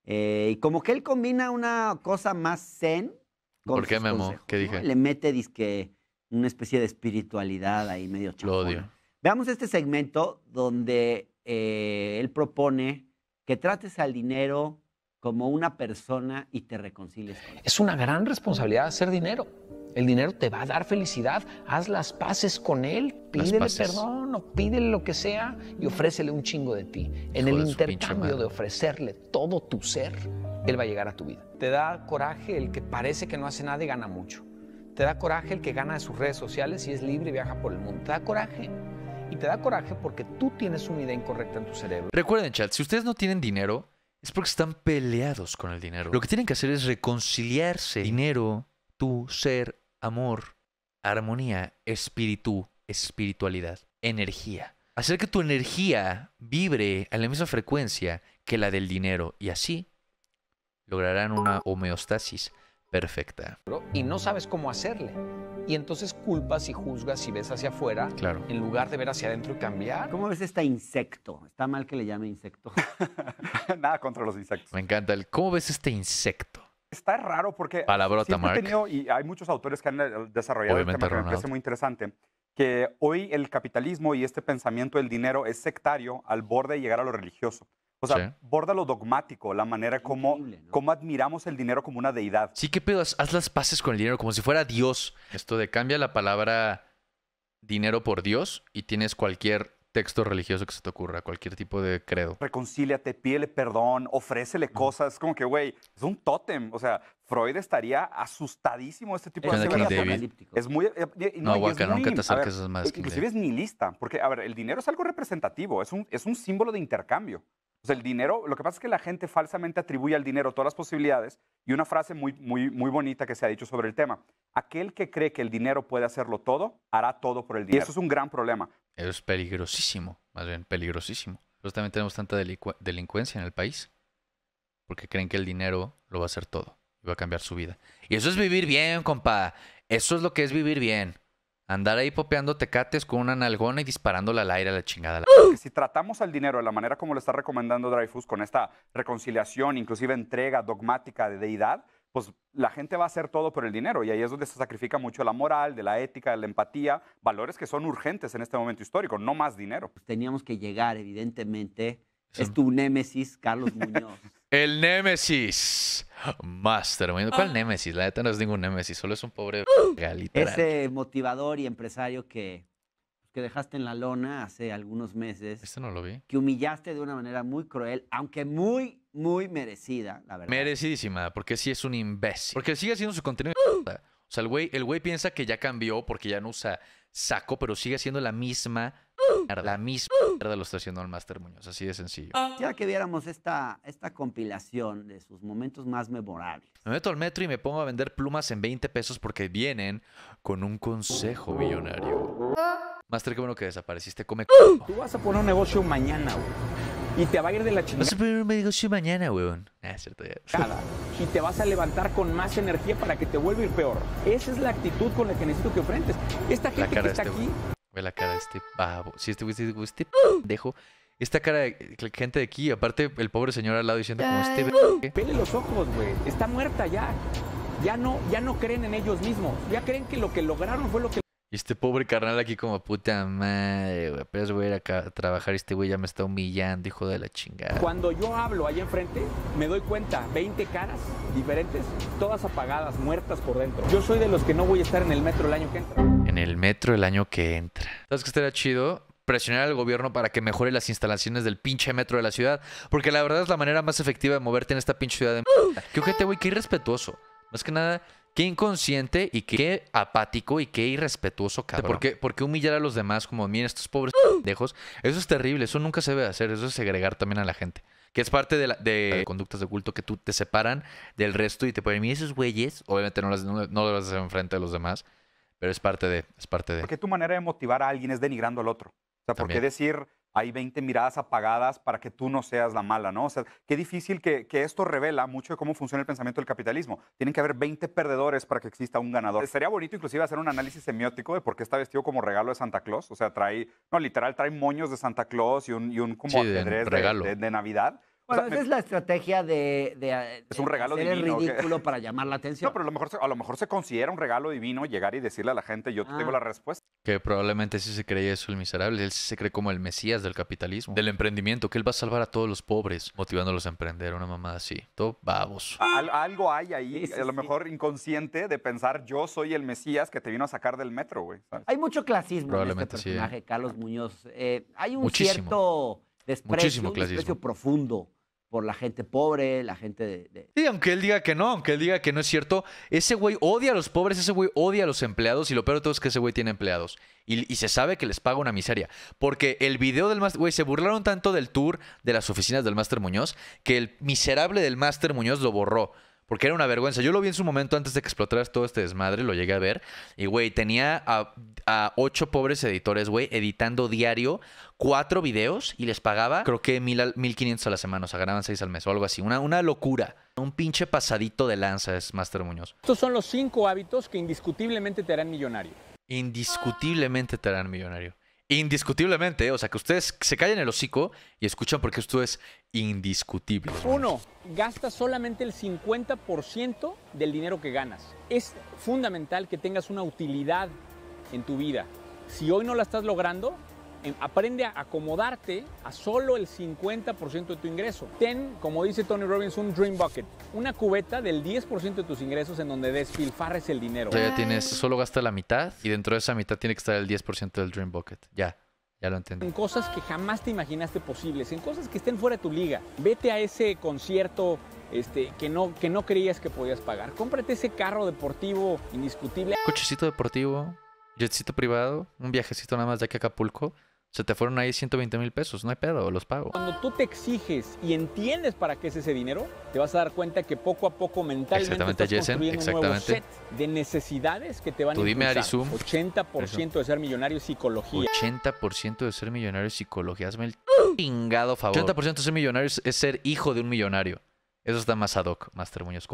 Eh, y como que él combina una cosa más zen. Con ¿Por qué, Memo? ¿Qué dije? Le mete disque una especie de espiritualidad ahí medio chapona. Lo odio. Veamos este segmento donde eh, él propone que trates al dinero como una persona y te reconcilies Es una gran responsabilidad hacer dinero. El dinero te va a dar felicidad. Haz las paces con él, pídele perdón o pídele lo que sea y ofrécele un chingo de ti. En el intercambio de ofrecerle todo tu ser, él va a llegar a tu vida. Te da coraje el que parece que no hace nada y gana mucho. Te da coraje el que gana de sus redes sociales y es libre y viaja por el mundo. Te da coraje y te da coraje porque tú tienes una idea incorrecta en tu cerebro. Recuerden, chat, si ustedes no tienen dinero, es porque están peleados con el dinero. Lo que tienen que hacer es reconciliarse. Dinero, tú, ser, amor, armonía, espíritu, espiritualidad, energía. Hacer que tu energía vibre a la misma frecuencia que la del dinero y así lograrán una homeostasis perfecta. Y no sabes cómo hacerle. Y entonces culpas y juzgas y ves hacia afuera claro. en lugar de ver hacia adentro y cambiar. ¿Cómo ves este insecto? Está mal que le llame insecto. Nada contra los insectos. Me encanta el ¿cómo ves este insecto? Está raro porque Palabrota, He tenido, y hay muchos autores que han eh, desarrollado tema que me parece muy interesante, que hoy el capitalismo y este pensamiento del dinero es sectario al borde de llegar a lo religioso. O sea, borda lo dogmático, la manera como, como admiramos el dinero como una deidad. Sí, qué pedo, haz, las paces con el dinero como si fuera Dios. Esto de cambia la palabra dinero por Dios y tienes cualquier texto religioso que se te ocurra, cualquier tipo de credo. Reconcíliate, pídele perdón, ofrécele cosas. Es cosas. Como que, güey, es un tótem. O sea, Freud estaría asustadísimo de este tipo de cosas. Es muy. Eh, eh, no, nunca te acerques a más. Inclusive es lista. Porque, a ver, el dinero es algo representativo, es un, es un símbolo de intercambio el dinero, lo que pasa es que la gente falsamente atribuye al dinero todas las posibilidades y una frase muy, muy, muy bonita que se ha dicho sobre el tema. Aquel que cree que el dinero puede hacerlo todo, hará todo por el dinero. Y eso es un gran problema. Eso es peligrosísimo, más bien peligrosísimo. Nosotros también tenemos tanta delincuencia en el país porque creen que el dinero lo va a hacer todo y va a cambiar su vida. Y eso es vivir bien, compa. Eso es lo que es vivir bien. Andar ahí popeando tecates con una nalgona y disparando al aire a la chingada si tratamos al dinero de la manera como lo está recomendando Dreyfus, con esta reconciliación, inclusive entrega dogmática de deidad, pues la gente va a hacer todo por el dinero y ahí es donde se sacrifica mucho la moral, de la ética, de la empatía, valores que son urgentes en este momento histórico, no más dinero. Pues teníamos que llegar, evidentemente. Es tu némesis, Carlos Muñoz. el némesis. Master. ¿Cuál ah. némesis? La neta no es ningún némesis, solo es un pobre Ese motivador y empresario que dejaste en la lona hace algunos meses. Eso no lo vi. Que humillaste de una manera muy cruel, aunque muy, muy merecida, la verdad. Merecidísima, porque sí es un imbécil. Porque sigue haciendo su contenido. o sea, el güey, el güey piensa que ya cambió porque ya no usa saco, pero sigue siendo la misma. La misma mierda lo está haciendo el Master Muñoz, así de sencillo. Ya que viéramos esta, esta compilación de sus momentos más memorables. Me meto al metro y me pongo a vender plumas en 20 pesos porque vienen con un consejo millonario. Master, qué bueno que desapareciste, come ¡Uh! c Tú vas a poner un negocio mañana, güey. Y te va a ir de la chingada. Vas a poner un negocio mañana, weón. Ah, cierto, ya. y te vas a levantar con más energía para que te vuelva a ir peor. Esa es la actitud con la que necesito que enfrentes. Esta gente que está este aquí... Ve la cara de este babo. Si este güey, este este ¡Uh! dejo esta cara de gente de aquí, aparte el pobre señor al lado diciendo como este ¡uh! Pele los ojos, güey. Está muerta ya. Ya no, ya no creen en ellos mismos. Ya creen que lo que lograron fue lo que y este pobre carnal aquí como puta madre, güey. Apenas voy a ir acá a trabajar este güey ya me está humillando, hijo de la chingada. Cuando yo hablo ahí enfrente, me doy cuenta, 20 caras diferentes, todas apagadas, muertas por dentro. Yo soy de los que no voy a estar en el metro el año que entra. En el metro el año que entra. ¿Sabes que estaría chido? presionar al gobierno para que mejore las instalaciones del pinche metro de la ciudad, porque la verdad es la manera más efectiva de moverte en esta pinche ciudad de... Qué ojete, güey, qué irrespetuoso. Más que nada, Qué inconsciente y qué apático y qué irrespetuoso, cabrón. Porque por qué humillar a los demás como, miren, estos pobres pendejos? Eso es terrible, eso nunca se debe hacer, eso es segregar también a la gente. Que es parte de, la, de conductas de culto que tú te separan del resto y te ponen, miren, esos güeyes, obviamente no, las, no, hacer enfrente de los demás, pero es parte de, es parte de. Porque tu manera de motivar a alguien es denigrando al otro. O sea, porque decir hay 20 miradas apagadas para que tú no seas la mala, ¿no? O sea, qué difícil que, esto revela mucho de cómo funciona el pensamiento del capitalismo. Tienen que haber 20 perdedores para que exista un ganador. Sería bonito inclusive hacer un análisis semiótico de por qué está vestido como regalo de Santa Claus. O sea, trae, no, literal, trae moños de Santa Claus y un, y un como de Navidad. Bueno, esa es la estrategia de, ah, es un regalo hacer divino, el ridículo para llamar la atención. No, pero a lo, mejor, a lo mejor se considera un regalo divino llegar y decirle a la gente, yo tengo ah. la respuesta. Que probablemente sí se cree eso el miserable, él sí se cree como el mesías del capitalismo, del emprendimiento, que él va a salvar a todos los pobres, motivándolos a emprender, una mamada así, todo babos. algo hay ahí, a lo mejor inconsciente, de pensar, yo soy el mesías que te vino a sacar del metro, güey. Hay mucho clasismo en este ¿eh? personaje, Carlos ah. Muñoz. Eh, hay un cierto desprecio, un desprecio profundo por la gente pobre, la gente de, Sí, aunque él diga que no, aunque él diga que no es cierto, ese güey odia a los pobres, ese güey odia a los empleados y lo peor de todo es que ese güey tiene empleados y, y se sabe que les paga una miseria. Porque el video del Master, güey, se burlaron tanto del tour de las oficinas del Master Muñoz que el miserable del Master Muñoz lo borró. Porque era una vergüenza. Yo lo vi en su momento antes de que explotaras todo este desmadre, lo llegué a ver. Y, güey, tenía a, ocho pobres editores, güey, editando diario cuatro videos y les pagaba, creo que mil, quinientos a la semana, o sea, ganaban seis al mes o algo así. Una, una locura. Un pinche pasadito de lanza es Master Muñoz. Estos son los cinco hábitos que indiscutiblemente te harán millonario. Indiscutiblemente te harán millonario. Indiscutiblemente, o sea, que ustedes se callen el hocico y escuchan porque esto es indiscutible. Uno, gasta solamente el 50% del dinero que ganas. Es fundamental que tengas una utilidad en tu vida. Si hoy no la estás logrando, aprende a acomodarte a solo el 50% de tu ingreso. Ten, como dice Tony Robbins, un dream bucket, una cubeta del 10% de tus ingresos en donde despilfarres el dinero. ya tienes, solo gasta la mitad y dentro de esa mitad tiene que estar el 10% del dream bucket. Ya. Ya lo entiendo. En cosas que jamás te imaginaste posibles, en cosas que estén fuera de tu liga. Vete a ese concierto este, que, no, que no creías que podías pagar. Cómprate ese carro deportivo indiscutible. Cochecito deportivo, jetcito privado, un viajecito nada más de aquí a Acapulco se te fueron ahí 120 mil pesos, no hay pedo, los pago. Cuando tú te exiges y entiendes para qué es ese dinero, te vas a dar cuenta que poco a poco mentalmente exactamente, estás un nuevo set de necesidades que te van Tú a dime, impulsar. 80% de ser millonario es psicología. 80% de ser millonario es psicología. Hazme el chingado favor. 80% de ser millonario es ser hijo de un millonario. Eso está más ad hoc, Master Muñoz.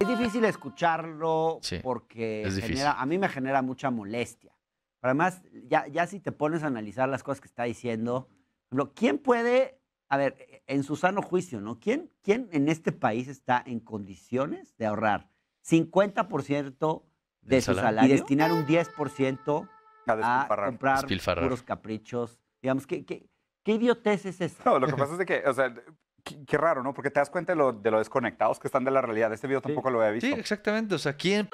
Es difícil escucharlo porque a mí me genera mucha molestia además, ya, ya si te pones a analizar las cosas que está diciendo, ¿quién puede, a ver, e, en su sano juicio, ¿no? ¿Quién, quién en este país está en condiciones de ahorrar 50% de su salario? y destinar un 10% ah. a, comprar puros caprichos? Digamos, ¿qué, qué, idiotez es No, lo que pasa es que, Qué, raro, ¿no? Porque te das cuenta de lo, de desconectados que están de la realidad. Este video tampoco lo había visto. Sí, exactamente. O sea, ¿quién,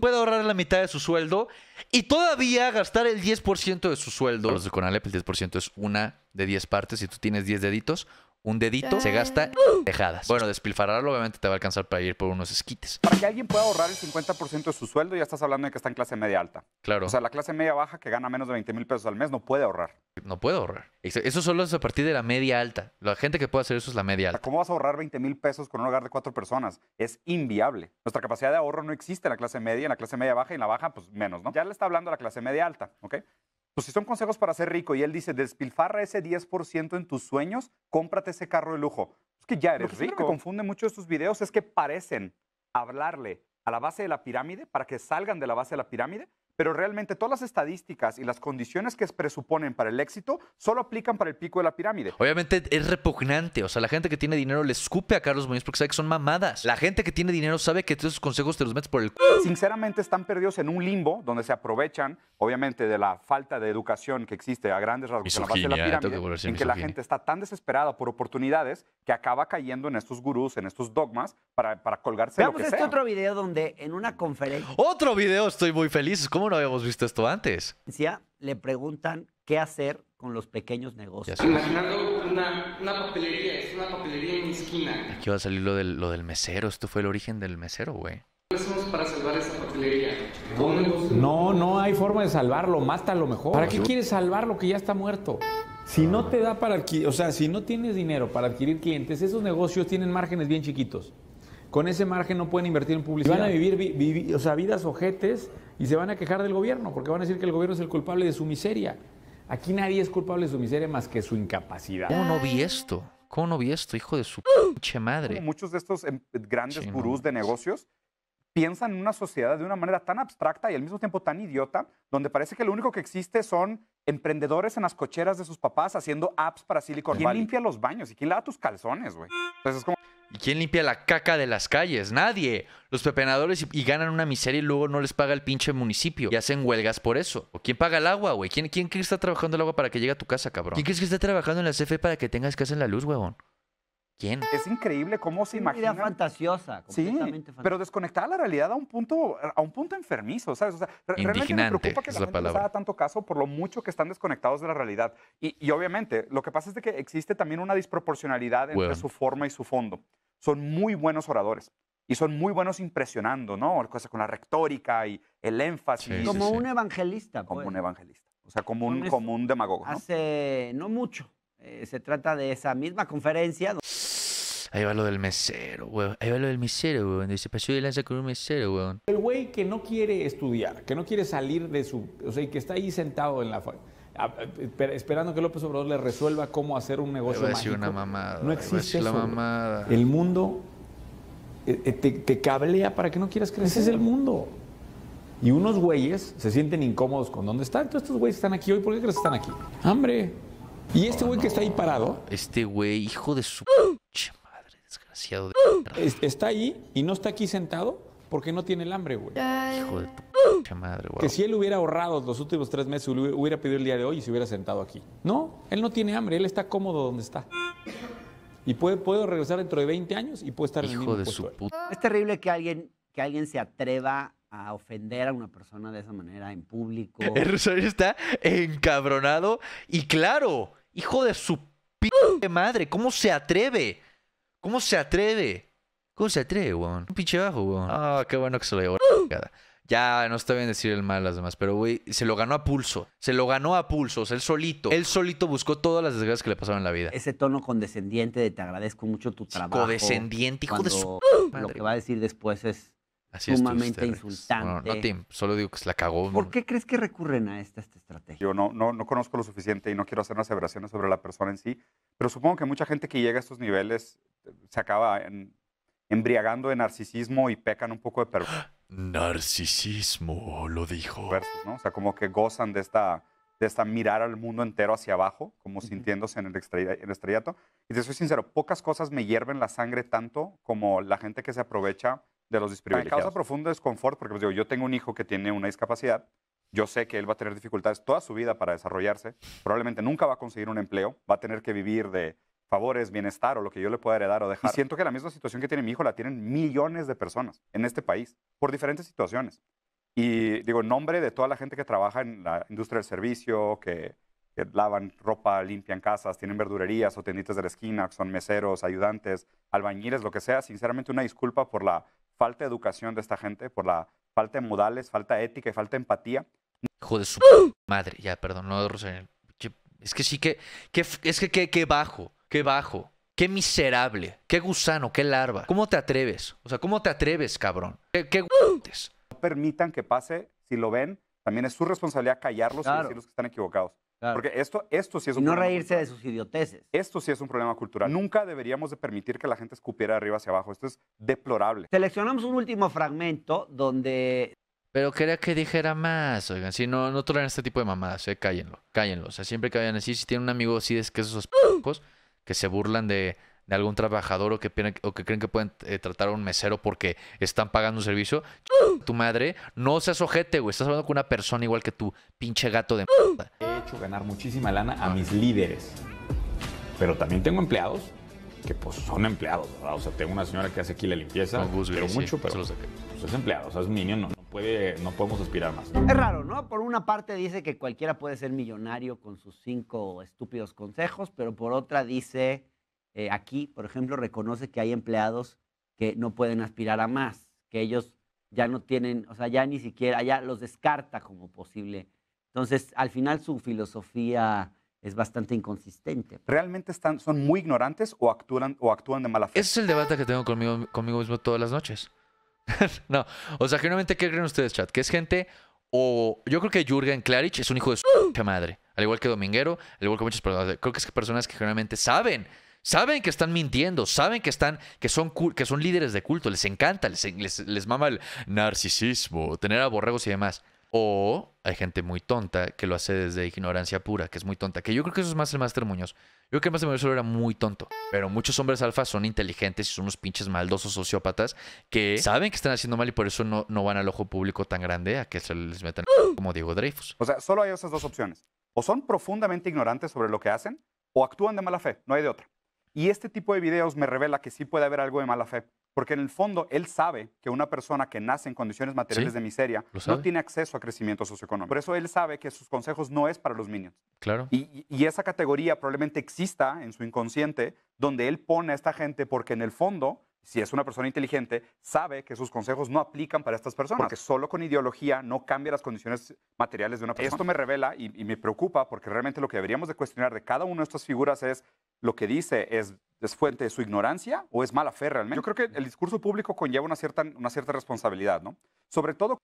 puede ahorrar la mitad de su sueldo y todavía gastar el 10% de su sueldo? Los de Conalep, el 10% es una de 10 partes. Si tú tienes 10 deditos, un dedito se gasta ah. uh. tejadas. Bueno, despilfarrarlo obviamente te va a alcanzar para ir por unos esquites. Para que alguien pueda ahorrar el 50% de su sueldo, ya estás hablando de que está en clase media alta. Claro. O sea, la clase media baja que gana menos de 20 mil pesos al mes no puede ahorrar. No puede ahorrar. Eso solo es a partir de la media alta. La gente que puede hacer eso es la media alta. ¿Cómo vas a ahorrar 20 mil pesos con un hogar de cuatro personas? Es inviable. Nuestra capacidad de ahorro no existe en la clase media, en la clase media baja y en la baja, pues menos, ¿no? Ya le está hablando a la clase media alta, ¿ok? Pues, si son consejos para ser rico y él dice, despilfarra ese 10% en tus sueños, cómprate ese carro de lujo. Es que ya eres Lo que rico. confunde mucho estos videos es que parecen hablarle a la base de la pirámide para que salgan de la base de la pirámide, pero realmente todas las estadísticas y las condiciones que presuponen para el éxito solo aplican para el pico de la pirámide. Obviamente es repugnante, o sea, la gente que tiene dinero le escupe a Carlos Muñoz porque sabe que son mamadas. La gente que tiene dinero sabe que todos esos consejos te los metes por el... Sinceramente están perdidos en un limbo donde se aprovechan, obviamente, de la falta de educación que existe a grandes rasgos en la base de la pirámide, que en que la gente está tan desesperada por oportunidades que acaba cayendo en estos gurús, en estos dogmas, para, para colgarse Veamos lo que este otro video donde en una conferencia... ¡Otro video! Estoy muy feliz. ¿Cómo no habíamos visto esto antes? Le preguntan qué hacer con los pequeños negocios. Imaginando una, papelería, es una papelería en mi esquina. Aquí va a salir lo del, mesero, esto fue el origen del mesero, güey. No, no hay forma de salvarlo, lo mejor. ¿Para qué quieres salvar lo que ya está muerto? Si no te da para adquirir, o sea, si no tienes dinero para adquirir clientes, esos negocios tienen márgenes bien chiquitos. Con ese margen no pueden invertir en publicidad. van a vivir, o sea, vidas ojetes y se van a quejar del gobierno, porque van a decir que el gobierno es el culpable de su miseria. Aquí nadie es culpable de su miseria más que su incapacidad. ¿Cómo no vi esto? ¿Cómo no vi esto, hijo de su pinche madre? muchos de estos em, grandes gurús de negocios piensan en una sociedad de una manera tan abstracta y al mismo tiempo tan idiota, donde parece que lo único que existe son emprendedores en las cocheras de sus papás haciendo apps para Silicon Valley. ¿Quién limpia los baños y quién lava tus calzones, güey? Entonces es como... ¿Y quién limpia la caca de las calles? Nadie. Los pepenadores y, ganan una miseria y luego no les paga el pinche municipio. Y hacen huelgas por eso. ¿O quién paga el agua, güey? ¿Quién, ¿Quién que está trabajando el agua para que llegue a tu casa, cabrón? ¿Quién crees que está trabajando en la CFE para que tengas casa en la luz, huevón? Es increíble cómo se imagina. Una fantasiosa, sí, Pero desconectada la realidad a un punto, a un punto enfermizo, ¿sabes? O sea, realmente me preocupa que la, gente no haga tanto caso por lo mucho que están desconectados de la realidad. Y, obviamente, lo que pasa es de que existe también una disproporcionalidad entre su forma y su fondo. Son muy buenos oradores y son muy buenos impresionando, ¿no? Cosas con la retórica y el énfasis. como un evangelista. Como pues. un evangelista. O sea, como un, como un demagogo. Hace no mucho eh, se trata de esa misma conferencia. Ahí va lo del mesero, weón. Ahí va lo del mesero, weón. Dice, pasó pues de lanza con un mesero, weón. El güey que no quiere estudiar, que no quiere salir de su... O sea, y que está ahí sentado en la... Esperando que López Obrador le resuelva cómo hacer un negocio No una mamada. No existe eso, la mamada. El mundo eh, eh, te, cablea para que no quieras crecer. Ese es el mundo. Y unos güeyes se sienten incómodos con dónde están. todos estos güeyes están aquí hoy. ¿Por qué crees que están aquí? Hambre. Y este güey que está ahí parado. Este güey, hijo de su madre, desgraciado mm. Está ahí y no está aquí sentado porque no tiene el hambre, güey. Hijo de tu mm. madre, güey. Que si él hubiera ahorrado los últimos tres meses, hubiera pedido el día de hoy y se hubiera sentado aquí. No, él no tiene hambre, él está cómodo donde está. Y puede, puedo regresar dentro de 20 años y puede estar hijo de su puta. Es terrible que alguien, que alguien se atreva a ofender a una persona de esa manera en público. El está encabronado y claro, Hijo de su p madre, ¿cómo se atreve? ¿Cómo se atreve? ¿Cómo se atreve, weón? Un pinche bajo, weón. Ah, qué bueno que se lo llevó. ¡Uh! Ya no está bien decir el mal a las demás, pero güey, se lo ganó a pulso. Se lo ganó a pulso, o sea, él solito. Él solito buscó todas las desgracias que le pasaban en la vida. Ese tono condescendiente de te agradezco mucho tu trabajo. Condescendiente, hijo de su. Lo que va a decir después es Así sumamente insultante. No, no solo digo que se la cagó. ¿Por qué crees que recurren a esta, estrategia? Yo no, no, no, conozco lo suficiente y no quiero hacer unas aseveraciones sobre la persona en sí, pero supongo que mucha gente que llega a estos niveles eh, se acaba embriagando de narcisismo y pecan un poco de perro. Narcisismo, lo dijo. Versus, ¿no? O sea, como que gozan de esta, de esta mirar al mundo entero hacia abajo, como sintiéndose en el, estrellato. Y te soy sincero, pocas cosas me hierven la sangre tanto como la gente que se aprovecha de los desprivilegiados. Me causa profundo desconfort porque pues, digo, yo tengo un hijo que tiene una discapacidad, yo sé que él va a tener dificultades toda su vida para desarrollarse, probablemente nunca va a conseguir un empleo, va a tener que vivir de favores, bienestar o lo que yo le pueda heredar o dejar. Y siento que la misma situación que tiene mi hijo la tienen millones de personas en este país, por diferentes situaciones. Y digo, en nombre de toda la gente que trabaja en la industria del servicio, que, lavan ropa, limpian casas, tienen verdurerías o tenditas de la esquina, son meseros, ayudantes, albañiles, lo que sea, sinceramente una disculpa por la falta educación de esta gente, por la falta de modales, falta ética y falta empatía. Hijo de su madre, ya, perdón, no, Rosario. Es que sí que, es que qué bajo, qué bajo. Qué miserable, qué gusano, qué larva. ¿Cómo te atreves? O sea, ¿cómo te atreves, cabrón? ¿Qué, No permitan que pase, si lo ven, también es su responsabilidad callarlos y decirles que están equivocados. Porque esto, esto sí es un y no reírse de sus idioteces. Esto sí es un problema cultural. Mm. Nunca deberíamos de permitir que la gente escupiera de arriba hacia abajo. Esto es deplorable. Seleccionamos un último fragmento donde... Pero quería que dijera más, oigan. Si no, no toleran este tipo de mamadas, eh, cállenlo, cállenlo. O sea, siempre que vayan así, si tienen un amigo así de es que esos ¡Ah! pocos que se burlan de de algún trabajador o que, que creen que pueden eh, tratar a un mesero porque están pagando un servicio, tu madre, no seas ojete, güey. Estás hablando con una persona igual que tu pinche gato de mierda. He hecho ganar muchísima lana a mis líderes. Pero también tengo empleados que pues son empleados, ¿verdad? O sea, tengo una señora que hace aquí la limpieza, pero mucho, pero pues, es empleado, o sea, es niño no, no, puede, no podemos aspirar más. Es raro, ¿no? Por una parte dice que cualquiera puede ser millonario con sus cinco estúpidos consejos, pero por otra dice eh, aquí, por ejemplo, reconoce que hay empleados que no pueden aspirar a más, que ellos ya no tienen, o sea, ya ni siquiera, ya los descarta como posible. Entonces, al final su filosofía es bastante inconsistente. ¿Realmente están, son muy ignorantes o actúan, o actúan de mala fe? Ese es el debate que tengo conmigo, conmigo mismo todas las noches. no, o sea, generalmente, ¿qué creen ustedes, chat? ¿Que es gente o yo creo que Jurgen Klarich es un hijo de su madre, al igual que Dominguero, al igual que muchas personas. Creo que es que personas que generalmente saben Saben que están mintiendo, saben que están, que son, que son líderes de culto, les encanta, les, mama el narcisismo, tener a borregos y demás. O hay gente muy tonta que lo hace desde ignorancia pura, que es muy tonta. Que yo creo que eso es más el Máster Muñoz. Yo creo que el Máster Muñoz solo era muy tonto. Pero muchos hombres alfa son inteligentes y son unos pinches maldosos sociópatas que saben que están haciendo mal y por eso no, no van al ojo público tan grande a que se les metan como Diego Dreyfus. O sea, solo hay esas dos opciones. O son profundamente ignorantes sobre lo que hacen o actúan de mala fe. No hay de otra. Y este tipo de videos me revela que sí puede haber algo de mala fe, porque en el fondo él sabe que una persona que nace en condiciones materiales de miseria no tiene acceso a crecimiento socioeconómico. Por eso él sabe que sus consejos no es para los minions. Claro. y esa categoría probablemente exista en su inconsciente, donde él pone a esta gente porque en el fondo si es una persona inteligente, sabe que sus consejos no aplican para estas personas. Porque solo con ideología no cambia las condiciones materiales de una persona. Esto me revela y, me preocupa porque realmente lo que deberíamos de cuestionar de cada una de estas figuras es lo que dice es, fuente de su ignorancia o es mala fe realmente. Yo creo que el discurso público conlleva una cierta, una cierta responsabilidad, ¿no? Sobre todo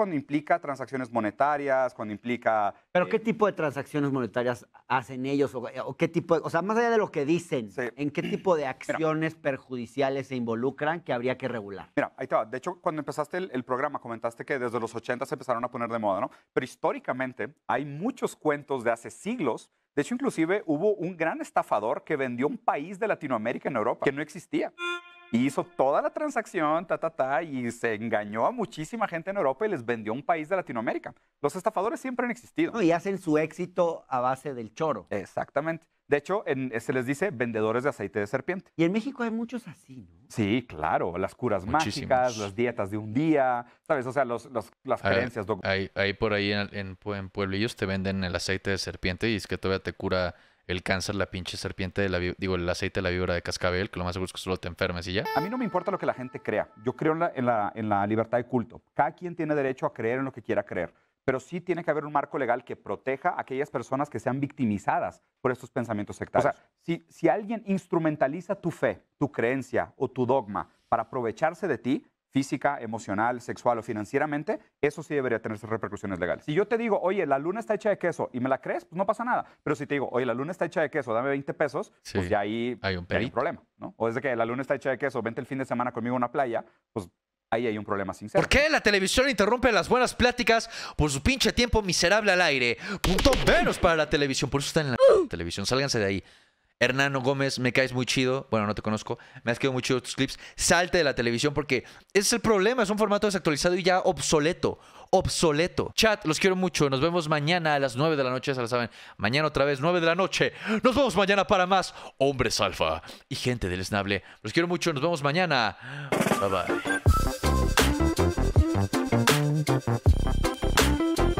cuando implica transacciones monetarias, cuando implica... Pero ¿qué eh, tipo de transacciones monetarias hacen ellos? Eh, o, qué tipo o sea, más allá de lo que dicen, ¿en qué tipo de acciones perjudiciales se involucran que habría que regular? Mira, ahí te De hecho, cuando empezaste el, el, programa comentaste que desde los 80 se empezaron a poner de moda, ¿no? Pero históricamente hay muchos cuentos de hace siglos. De hecho, inclusive hubo un gran estafador que vendió un país de Latinoamérica en Europa que no existía hizo toda la transacción, ta, ta, ta, y se engañó a muchísima gente en Europa y les vendió un país de Latinoamérica. Los estafadores siempre han existido. y hacen su éxito a base del choro. Exactamente. De hecho, en, se les dice vendedores de aceite de serpiente. Y en México hay muchos así, ¿no? Sí, claro. Las curas mágicas, las dietas de un día, ¿sabes? O sea, los, las creencias. Ahí, por ahí en, en, pueblillos te venden el aceite de serpiente y es que todavía te cura el cáncer, la pinche serpiente de la digo, el aceite de la víbora de cascabel, que lo más seguro es que solo te enfermes y ya. A mí no me importa lo que la gente crea. Yo creo en la, en la, libertad de culto. Cada quien tiene derecho a creer en lo que quiera creer. Pero sí tiene que haber un marco legal que proteja a aquellas personas que sean victimizadas por estos pensamientos sectarios. O pues, sea, ah, si, si alguien instrumentaliza tu fe, tu creencia o tu dogma para aprovecharse de ti, física, emocional, sexual o financieramente, eso sí debería tener sus repercusiones legales. Si yo te digo, oye, la luna está hecha de queso y me la crees, pues no pasa nada. Pero si te digo, oye, la luna está hecha de queso, dame 20 pesos, pues ya ahí hay un, problema, ¿no? O desde que la luna está hecha de queso, vente el fin de semana conmigo a una playa, pues ahí hay un problema sincero. ¿Por qué la televisión interrumpe las buenas pláticas por su pinche tiempo miserable al aire? Punto menos para la televisión, por eso está en la televisión, sálganse de ahí. Hernano Gómez, me caes muy chido. Bueno, no te conozco. Me has quedado muy chido tus clips. Salte de la televisión porque ese es el problema. Es un formato desactualizado y ya obsoleto. Obsoleto. Chat, los quiero mucho. Nos vemos mañana a las 9 de la noche. se lo saben. Mañana otra vez, 9 de la noche. Nos vemos mañana para más Hombres Alfa y gente del Snable. Los quiero mucho. Nos vemos mañana. Bye bye.